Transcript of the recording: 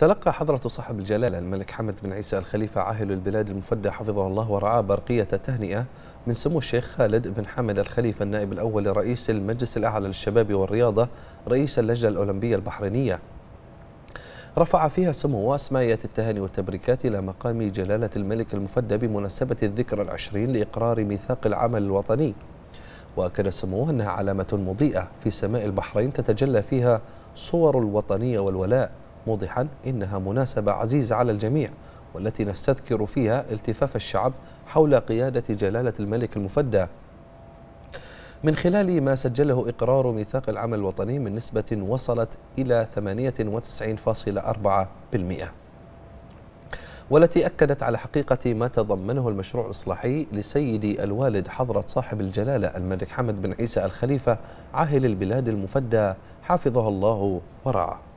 تلقى حضرة صاحب الجلالة الملك حمد بن عيسى الخليفة عاهل البلاد المفدى حفظه الله ورعاه برقية تهنئة من سمو الشيخ خالد بن حمد الخليفة النائب الأول لرئيس المجلس الأعلى للشباب والرياضة رئيس اللجنة الأولمبية البحرينية رفع فيها سموه أسمائية التهاني والتبريكات إلى مقام جلالة الملك المفدى بمناسبة الذكرى العشرين لإقرار ميثاق العمل الوطني وأكد سموه أنها علامة مضيئة في سماء البحرين تتجلى فيها صور الوطنية والولاء موضحا إنها مناسبة عزيزة على الجميع والتي نستذكر فيها التفاف الشعب حول قيادة جلالة الملك المفدى من خلال ما سجله إقرار ميثاق العمل الوطني من نسبة وصلت إلى 98.4% والتي أكدت على حقيقة ما تضمنه المشروع الإصلاحي لسيدي الوالد حضرة صاحب الجلالة الملك حمد بن عيسى الخليفة عاهل البلاد المفدى حفظه الله ورعاه